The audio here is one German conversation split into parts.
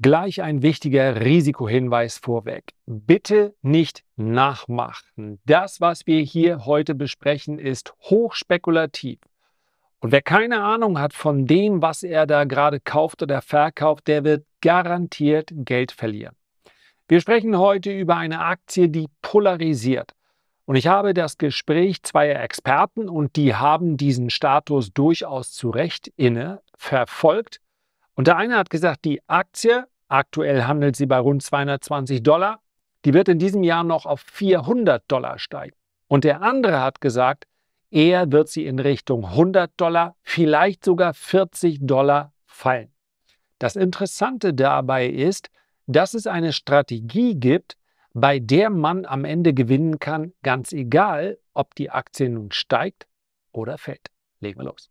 Gleich ein wichtiger Risikohinweis vorweg. Bitte nicht nachmachen. Das, was wir hier heute besprechen, ist hochspekulativ. Und wer keine Ahnung hat von dem, was er da gerade kauft oder verkauft, der wird garantiert Geld verlieren. Wir sprechen heute über eine Aktie, die polarisiert. Und ich habe das Gespräch zweier Experten, und die haben diesen Status durchaus zu Recht inne, verfolgt und der eine hat gesagt, die Aktie, aktuell handelt sie bei rund 220 Dollar, die wird in diesem Jahr noch auf 400 Dollar steigen. Und der andere hat gesagt, er wird sie in Richtung 100 Dollar, vielleicht sogar 40 Dollar fallen. Das Interessante dabei ist, dass es eine Strategie gibt, bei der man am Ende gewinnen kann, ganz egal, ob die Aktie nun steigt oder fällt. Legen wir los.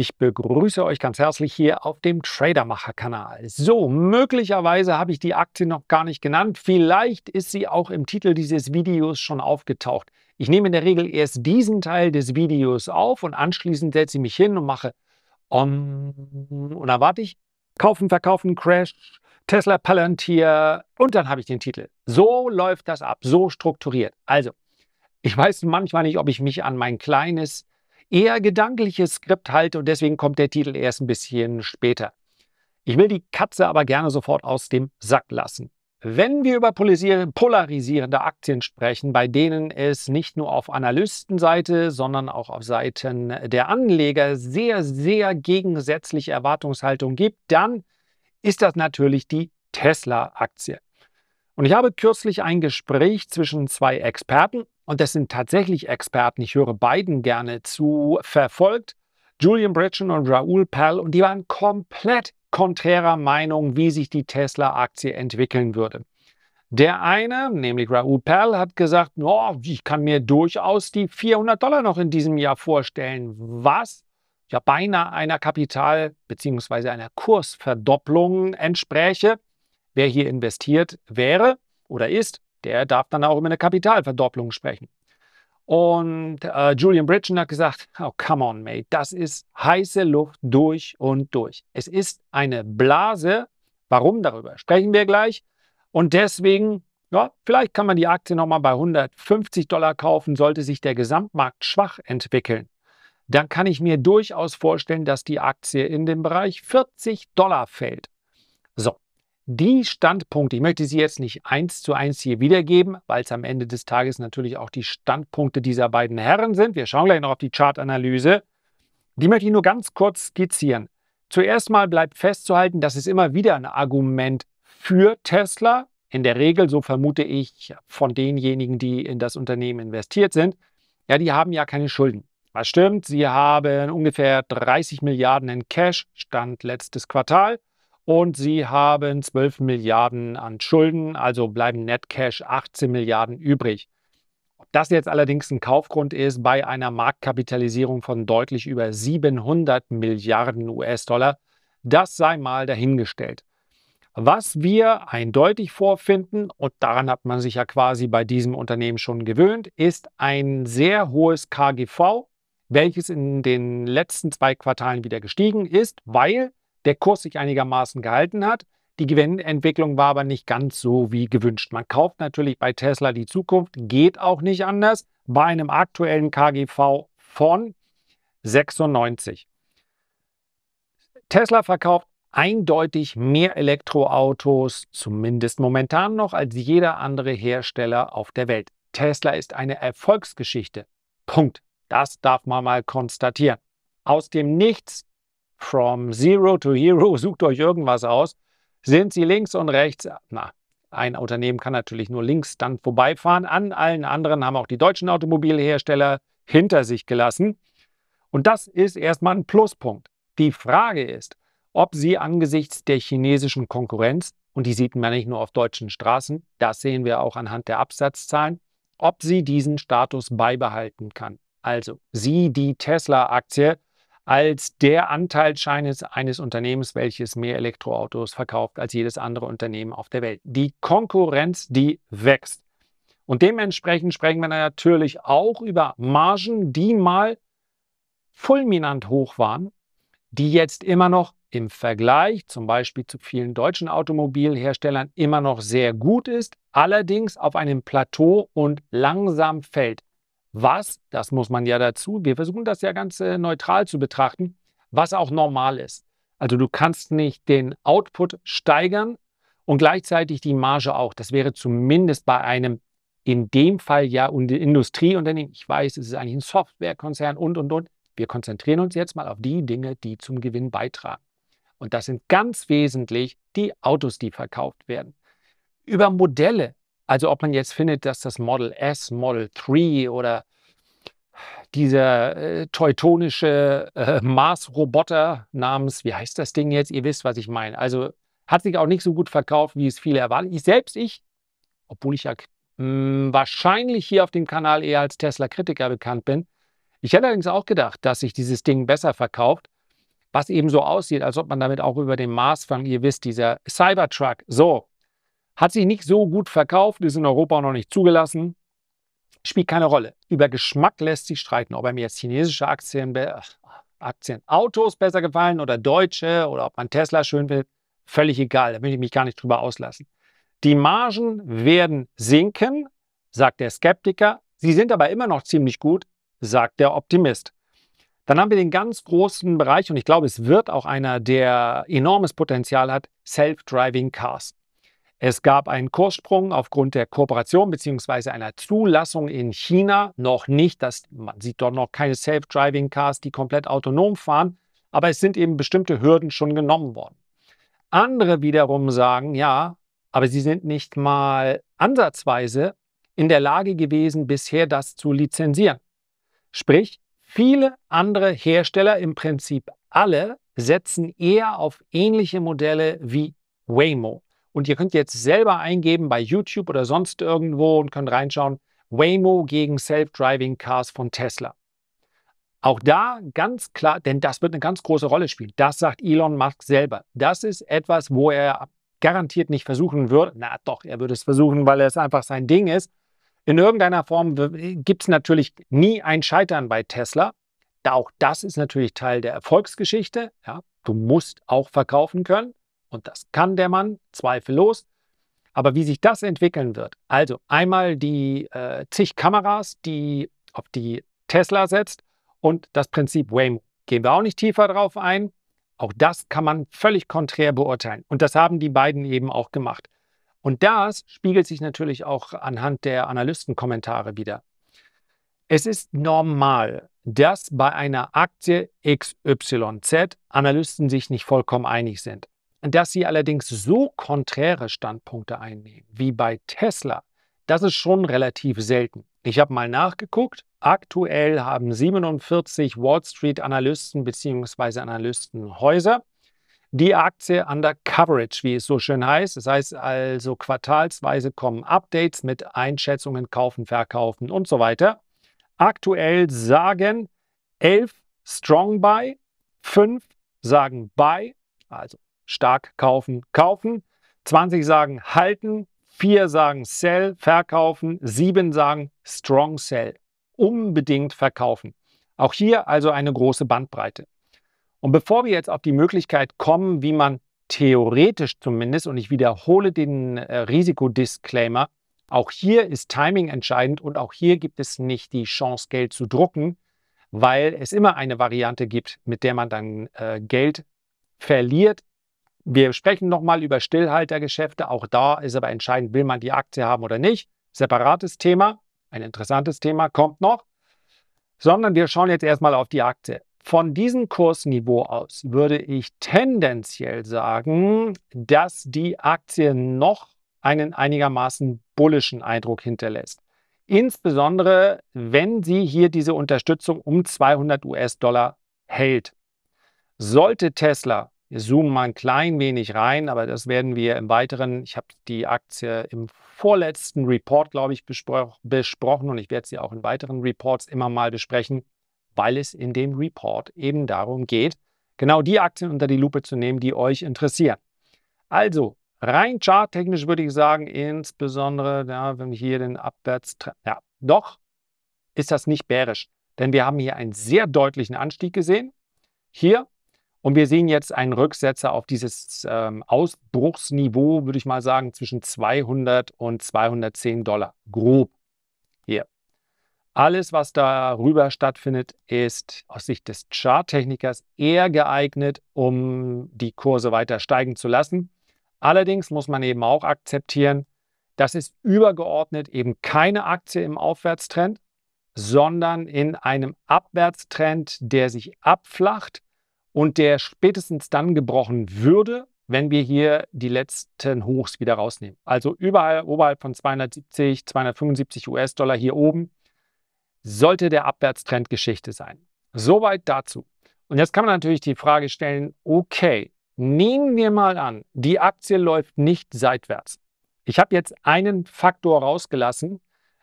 Ich begrüße euch ganz herzlich hier auf dem Tradermacher-Kanal. So, möglicherweise habe ich die Aktie noch gar nicht genannt. Vielleicht ist sie auch im Titel dieses Videos schon aufgetaucht. Ich nehme in der Regel erst diesen Teil des Videos auf und anschließend setze ich mich hin und mache um, und dann warte ich. Kaufen, verkaufen, Crash, Tesla, Palantir und dann habe ich den Titel. So läuft das ab, so strukturiert. Also, ich weiß manchmal nicht, ob ich mich an mein kleines eher gedankliches Skript halte und deswegen kommt der Titel erst ein bisschen später. Ich will die Katze aber gerne sofort aus dem Sack lassen. Wenn wir über polarisierende Aktien sprechen, bei denen es nicht nur auf Analystenseite, sondern auch auf Seiten der Anleger sehr, sehr gegensätzliche Erwartungshaltung gibt, dann ist das natürlich die Tesla-Aktie. Und ich habe kürzlich ein Gespräch zwischen zwei Experten, und das sind tatsächlich Experten, ich höre beiden gerne zu, verfolgt, Julian Bridgen und Raoul Pell, und die waren komplett konträrer Meinung, wie sich die Tesla-Aktie entwickeln würde. Der eine, nämlich Raoul Pell, hat gesagt, oh, ich kann mir durchaus die 400 Dollar noch in diesem Jahr vorstellen, was ja beinahe einer Kapital- bzw. einer Kursverdopplung entspräche. Wer hier investiert wäre oder ist, der darf dann auch über eine Kapitalverdopplung sprechen. Und äh, Julian Bridgen hat gesagt, oh, come on, mate, das ist heiße Luft durch und durch. Es ist eine Blase. Warum? Darüber sprechen wir gleich. Und deswegen, ja, vielleicht kann man die Aktie nochmal bei 150 Dollar kaufen, sollte sich der Gesamtmarkt schwach entwickeln. Dann kann ich mir durchaus vorstellen, dass die Aktie in den Bereich 40 Dollar fällt die Standpunkte, ich möchte sie jetzt nicht eins zu eins hier wiedergeben, weil es am Ende des Tages natürlich auch die Standpunkte dieser beiden Herren sind. Wir schauen gleich noch auf die Chartanalyse. Die möchte ich nur ganz kurz skizzieren. Zuerst mal bleibt festzuhalten, dass es immer wieder ein Argument für Tesla, in der Regel, so vermute ich, von denjenigen, die in das Unternehmen investiert sind, ja, die haben ja keine Schulden. Was stimmt, sie haben ungefähr 30 Milliarden in Cash, Stand letztes Quartal und sie haben 12 Milliarden an Schulden, also bleiben Net Cash 18 Milliarden übrig. Ob das jetzt allerdings ein Kaufgrund ist bei einer Marktkapitalisierung von deutlich über 700 Milliarden US-Dollar, das sei mal dahingestellt. Was wir eindeutig vorfinden, und daran hat man sich ja quasi bei diesem Unternehmen schon gewöhnt, ist ein sehr hohes KGV, welches in den letzten zwei Quartalen wieder gestiegen ist, weil der Kurs sich einigermaßen gehalten hat. Die Gewinnentwicklung war aber nicht ganz so wie gewünscht. Man kauft natürlich bei Tesla die Zukunft, geht auch nicht anders, bei einem aktuellen KGV von 96. Tesla verkauft eindeutig mehr Elektroautos, zumindest momentan noch, als jeder andere Hersteller auf der Welt. Tesla ist eine Erfolgsgeschichte. Punkt. Das darf man mal konstatieren. Aus dem Nichts From Zero to Hero, sucht euch irgendwas aus. Sind sie links und rechts? Na, ein Unternehmen kann natürlich nur links dann vorbeifahren. An allen anderen haben auch die deutschen Automobilhersteller hinter sich gelassen. Und das ist erstmal ein Pluspunkt. Die Frage ist, ob sie angesichts der chinesischen Konkurrenz, und die sieht man nicht nur auf deutschen Straßen, das sehen wir auch anhand der Absatzzahlen, ob sie diesen Status beibehalten kann. Also sie, die Tesla-Aktie, als der Anteilschein eines Unternehmens, welches mehr Elektroautos verkauft als jedes andere Unternehmen auf der Welt. Die Konkurrenz, die wächst. Und dementsprechend sprechen wir natürlich auch über Margen, die mal fulminant hoch waren, die jetzt immer noch im Vergleich zum Beispiel zu vielen deutschen Automobilherstellern immer noch sehr gut ist, allerdings auf einem Plateau und langsam fällt was, das muss man ja dazu, wir versuchen das ja ganz äh, neutral zu betrachten, was auch normal ist. Also du kannst nicht den Output steigern und gleichzeitig die Marge auch. Das wäre zumindest bei einem in dem Fall ja Industrieunternehmen. Ich weiß, es ist eigentlich ein Softwarekonzern und, und, und. Wir konzentrieren uns jetzt mal auf die Dinge, die zum Gewinn beitragen. Und das sind ganz wesentlich die Autos, die verkauft werden. Über Modelle also ob man jetzt findet, dass das Model S, Model 3 oder dieser äh, teutonische äh, Mars-Roboter namens, wie heißt das Ding jetzt? Ihr wisst, was ich meine. Also hat sich auch nicht so gut verkauft, wie es viele erwarten. Ich selbst, ich, obwohl ich ja mh, hm, wahrscheinlich hier auf dem Kanal eher als Tesla-Kritiker bekannt bin, ich hätte allerdings auch gedacht, dass sich dieses Ding besser verkauft, was eben so aussieht, als ob man damit auch über den Mars fangen. Ihr wisst, dieser Cybertruck. So, hat sich nicht so gut verkauft, ist in Europa noch nicht zugelassen. Spielt keine Rolle. Über Geschmack lässt sich streiten, ob mir jetzt chinesische Aktien, Aktien, Autos besser gefallen oder deutsche oder ob man Tesla schön will. Völlig egal, da will ich mich gar nicht drüber auslassen. Die Margen werden sinken, sagt der Skeptiker. Sie sind aber immer noch ziemlich gut, sagt der Optimist. Dann haben wir den ganz großen Bereich, und ich glaube, es wird auch einer, der enormes Potenzial hat, Self-Driving Cars. Es gab einen Kurssprung aufgrund der Kooperation bzw. einer Zulassung in China. Noch nicht, das, man sieht dort noch keine Self-Driving-Cars, die komplett autonom fahren, aber es sind eben bestimmte Hürden schon genommen worden. Andere wiederum sagen, ja, aber sie sind nicht mal ansatzweise in der Lage gewesen, bisher das zu lizenzieren. Sprich, viele andere Hersteller, im Prinzip alle, setzen eher auf ähnliche Modelle wie Waymo. Und ihr könnt jetzt selber eingeben bei YouTube oder sonst irgendwo und könnt reinschauen, Waymo gegen Self-Driving Cars von Tesla. Auch da ganz klar, denn das wird eine ganz große Rolle spielen. Das sagt Elon Musk selber. Das ist etwas, wo er garantiert nicht versuchen würde. Na doch, er würde es versuchen, weil es einfach sein Ding ist. In irgendeiner Form gibt es natürlich nie ein Scheitern bei Tesla. Auch das ist natürlich Teil der Erfolgsgeschichte. Ja, du musst auch verkaufen können. Und das kann der Mann, zweifellos. Aber wie sich das entwickeln wird, also einmal die äh, zig Kameras, die auf die Tesla setzt und das Prinzip Waymo. Gehen wir auch nicht tiefer drauf ein. Auch das kann man völlig konträr beurteilen. Und das haben die beiden eben auch gemacht. Und das spiegelt sich natürlich auch anhand der Analystenkommentare wieder. Es ist normal, dass bei einer Aktie XYZ Analysten sich nicht vollkommen einig sind. Dass sie allerdings so konträre Standpunkte einnehmen wie bei Tesla, das ist schon relativ selten. Ich habe mal nachgeguckt. Aktuell haben 47 Wall Street-Analysten bzw. Analystenhäuser die Aktie under Coverage, wie es so schön heißt. Das heißt also, quartalsweise kommen Updates mit Einschätzungen, Kaufen, Verkaufen und so weiter. Aktuell sagen 11 Strong Buy, 5 sagen Buy, also stark kaufen, kaufen. 20 sagen halten, 4 sagen sell, verkaufen, 7 sagen strong sell, unbedingt verkaufen. Auch hier also eine große Bandbreite. Und bevor wir jetzt auf die Möglichkeit kommen, wie man theoretisch zumindest, und ich wiederhole den äh, Risikodisclaimer, auch hier ist Timing entscheidend und auch hier gibt es nicht die Chance, Geld zu drucken, weil es immer eine Variante gibt, mit der man dann äh, Geld verliert, wir sprechen nochmal über Stillhaltergeschäfte. Auch da ist aber entscheidend, will man die Aktie haben oder nicht. Separates Thema, ein interessantes Thema, kommt noch. Sondern wir schauen jetzt erstmal auf die Aktie. Von diesem Kursniveau aus würde ich tendenziell sagen, dass die Aktie noch einen einigermaßen bullischen Eindruck hinterlässt. Insbesondere, wenn sie hier diese Unterstützung um 200 US-Dollar hält. Sollte Tesla wir zoomen mal ein klein wenig rein, aber das werden wir im Weiteren. Ich habe die Aktie im vorletzten Report, glaube ich, bespro besprochen und ich werde sie auch in weiteren Reports immer mal besprechen, weil es in dem Report eben darum geht, genau die Aktien unter die Lupe zu nehmen, die euch interessieren. Also, rein charttechnisch würde ich sagen, insbesondere, ja, wenn wir hier den Abwärtstrend, ja, doch ist das nicht bärisch, denn wir haben hier einen sehr deutlichen Anstieg gesehen. Hier und wir sehen jetzt einen Rücksetzer auf dieses ähm, Ausbruchsniveau, würde ich mal sagen, zwischen 200 und 210 Dollar. Grob hier. Alles, was darüber stattfindet, ist aus Sicht des Charttechnikers eher geeignet, um die Kurse weiter steigen zu lassen. Allerdings muss man eben auch akzeptieren, dass es übergeordnet eben keine Aktie im Aufwärtstrend, sondern in einem Abwärtstrend, der sich abflacht und der spätestens dann gebrochen würde, wenn wir hier die letzten Hochs wieder rausnehmen. Also überall oberhalb von 270, 275 US-Dollar hier oben sollte der Abwärtstrend Geschichte sein. Soweit dazu. Und jetzt kann man natürlich die Frage stellen, okay, nehmen wir mal an, die Aktie läuft nicht seitwärts. Ich habe jetzt einen Faktor rausgelassen,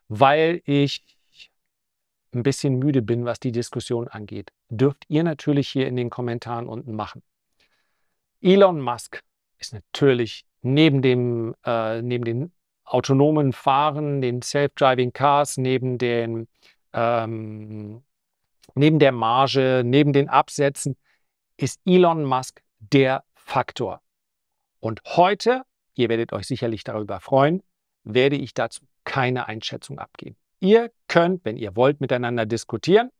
weil ich ein bisschen müde bin, was die Diskussion angeht. Dürft ihr natürlich hier in den Kommentaren unten machen. Elon Musk ist natürlich neben dem, äh, neben dem autonomen Fahren, den Self-Driving Cars, neben, den, ähm, neben der Marge, neben den Absätzen, ist Elon Musk der Faktor. Und heute, ihr werdet euch sicherlich darüber freuen, werde ich dazu keine Einschätzung abgeben. Ihr könnt, wenn ihr wollt, miteinander diskutieren.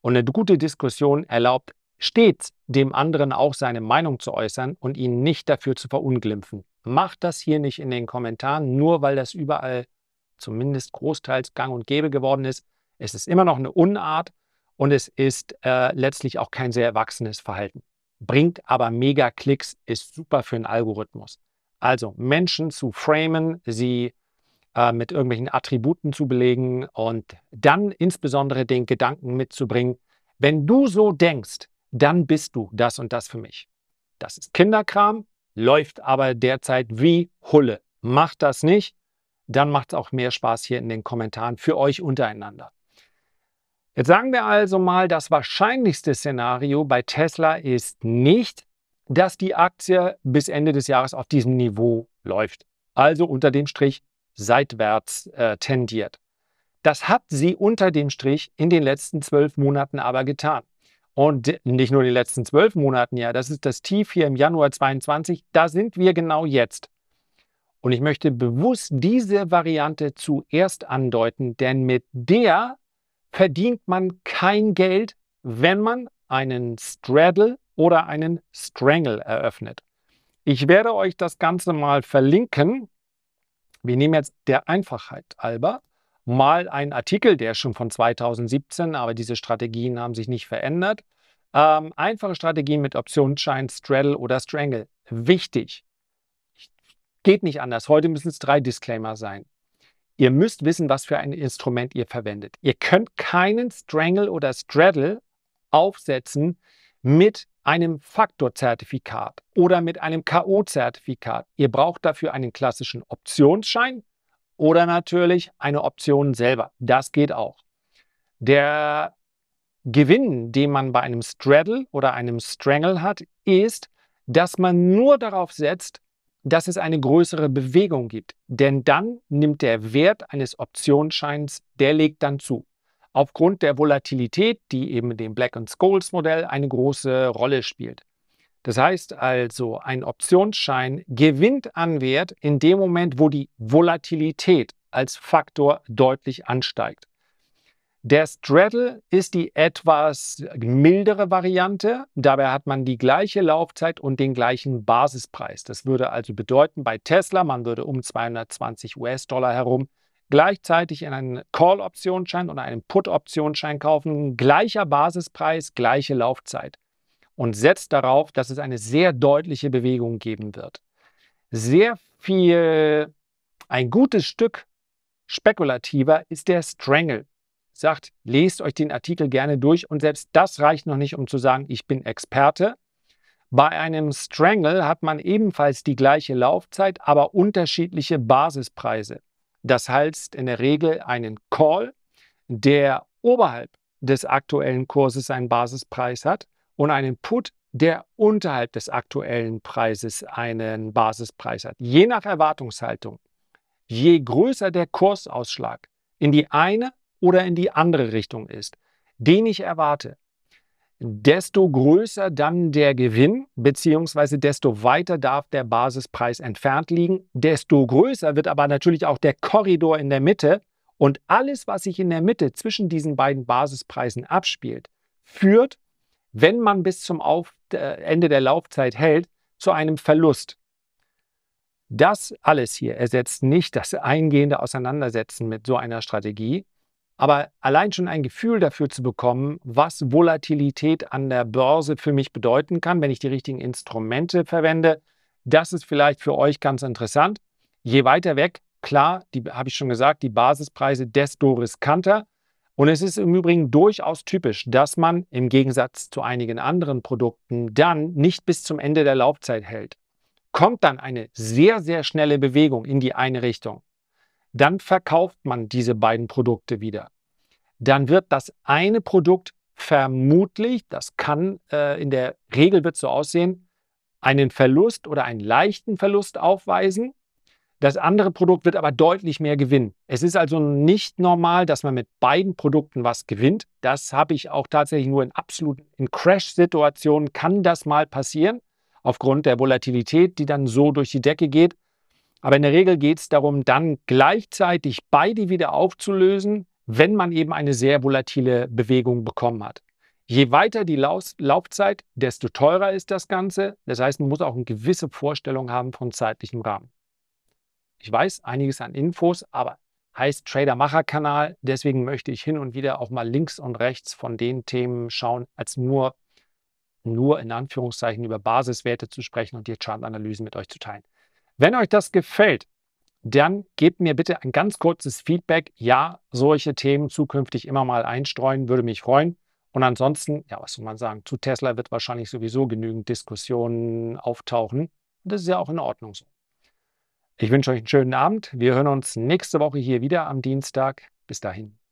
Und eine gute Diskussion erlaubt stets dem anderen auch seine Meinung zu äußern und ihn nicht dafür zu verunglimpfen. Macht das hier nicht in den Kommentaren, nur weil das überall zumindest großteils gang und gäbe geworden ist. Es ist immer noch eine Unart und es ist äh, letztlich auch kein sehr erwachsenes Verhalten. Bringt aber mega Klicks, ist super für einen Algorithmus. Also Menschen zu framen, sie äh, mit irgendwelchen Attributen zu belegen und dann insbesondere den Gedanken mitzubringen, wenn du so denkst, dann bist du das und das für mich. Das ist Kinderkram, läuft aber derzeit wie Hulle. Macht das nicht, dann macht es auch mehr Spaß hier in den Kommentaren für euch untereinander. Jetzt sagen wir also mal, das wahrscheinlichste Szenario bei Tesla ist nicht, dass die Aktie bis Ende des Jahres auf diesem Niveau läuft. Also unter dem Strich seitwärts äh, tendiert. Das hat sie unter dem Strich in den letzten zwölf Monaten aber getan. Und nicht nur die letzten zwölf Monaten, ja, das ist das Tief hier im Januar 22. Da sind wir genau jetzt. Und ich möchte bewusst diese Variante zuerst andeuten, denn mit der verdient man kein Geld, wenn man einen Straddle oder einen Strangle eröffnet. Ich werde euch das Ganze mal verlinken wir nehmen jetzt der Einfachheit halber mal einen Artikel, der ist schon von 2017, aber diese Strategien haben sich nicht verändert. Ähm, einfache Strategien mit Optionsschein, Straddle oder Strangle. Wichtig. Geht nicht anders. Heute müssen es drei Disclaimer sein. Ihr müsst wissen, was für ein Instrument ihr verwendet. Ihr könnt keinen Strangle oder Straddle aufsetzen mit einem Faktorzertifikat oder mit einem KO-Zertifikat. Ihr braucht dafür einen klassischen Optionsschein oder natürlich eine Option selber. Das geht auch. Der Gewinn, den man bei einem Straddle oder einem Strangle hat, ist, dass man nur darauf setzt, dass es eine größere Bewegung gibt. Denn dann nimmt der Wert eines Optionsscheins, der legt dann zu aufgrund der Volatilität, die eben dem Black Scholes Modell eine große Rolle spielt. Das heißt also, ein Optionsschein gewinnt an Wert in dem Moment, wo die Volatilität als Faktor deutlich ansteigt. Der Straddle ist die etwas mildere Variante. Dabei hat man die gleiche Laufzeit und den gleichen Basispreis. Das würde also bedeuten, bei Tesla, man würde um 220 US-Dollar herum gleichzeitig in einen Call-Optionsschein oder einen Put-Optionsschein kaufen, gleicher Basispreis, gleiche Laufzeit und setzt darauf, dass es eine sehr deutliche Bewegung geben wird. Sehr viel, ein gutes Stück spekulativer ist der Strangle. Sagt, lest euch den Artikel gerne durch und selbst das reicht noch nicht, um zu sagen, ich bin Experte. Bei einem Strangle hat man ebenfalls die gleiche Laufzeit, aber unterschiedliche Basispreise. Das heißt in der Regel einen Call, der oberhalb des aktuellen Kurses einen Basispreis hat und einen Put, der unterhalb des aktuellen Preises einen Basispreis hat. Je nach Erwartungshaltung, je größer der Kursausschlag in die eine oder in die andere Richtung ist, den ich erwarte, desto größer dann der Gewinn, beziehungsweise desto weiter darf der Basispreis entfernt liegen, desto größer wird aber natürlich auch der Korridor in der Mitte und alles, was sich in der Mitte zwischen diesen beiden Basispreisen abspielt, führt, wenn man bis zum Auf äh, Ende der Laufzeit hält, zu einem Verlust. Das alles hier ersetzt nicht das eingehende Auseinandersetzen mit so einer Strategie, aber allein schon ein Gefühl dafür zu bekommen, was Volatilität an der Börse für mich bedeuten kann, wenn ich die richtigen Instrumente verwende, das ist vielleicht für euch ganz interessant. Je weiter weg, klar, die habe ich schon gesagt, die Basispreise, desto riskanter. Und es ist im Übrigen durchaus typisch, dass man im Gegensatz zu einigen anderen Produkten dann nicht bis zum Ende der Laufzeit hält. Kommt dann eine sehr, sehr schnelle Bewegung in die eine Richtung, dann verkauft man diese beiden Produkte wieder. Dann wird das eine Produkt vermutlich, das kann äh, in der Regel wird so aussehen, einen Verlust oder einen leichten Verlust aufweisen. Das andere Produkt wird aber deutlich mehr gewinnen. Es ist also nicht normal, dass man mit beiden Produkten was gewinnt. Das habe ich auch tatsächlich nur in absoluten in Crash-Situationen kann das mal passieren aufgrund der Volatilität, die dann so durch die Decke geht. Aber in der Regel geht es darum, dann gleichzeitig beide wieder aufzulösen, wenn man eben eine sehr volatile Bewegung bekommen hat. Je weiter die Laufzeit, desto teurer ist das Ganze. Das heißt, man muss auch eine gewisse Vorstellung haben von zeitlichem Rahmen. Ich weiß einiges an Infos, aber heißt Trader-Macher-Kanal. Deswegen möchte ich hin und wieder auch mal links und rechts von den Themen schauen, als nur, nur in Anführungszeichen über Basiswerte zu sprechen und die Chartanalysen mit euch zu teilen. Wenn euch das gefällt, dann gebt mir bitte ein ganz kurzes Feedback. Ja, solche Themen zukünftig immer mal einstreuen, würde mich freuen. Und ansonsten, ja, was soll man sagen, zu Tesla wird wahrscheinlich sowieso genügend Diskussionen auftauchen. Und das ist ja auch in Ordnung so. Ich wünsche euch einen schönen Abend. Wir hören uns nächste Woche hier wieder am Dienstag. Bis dahin.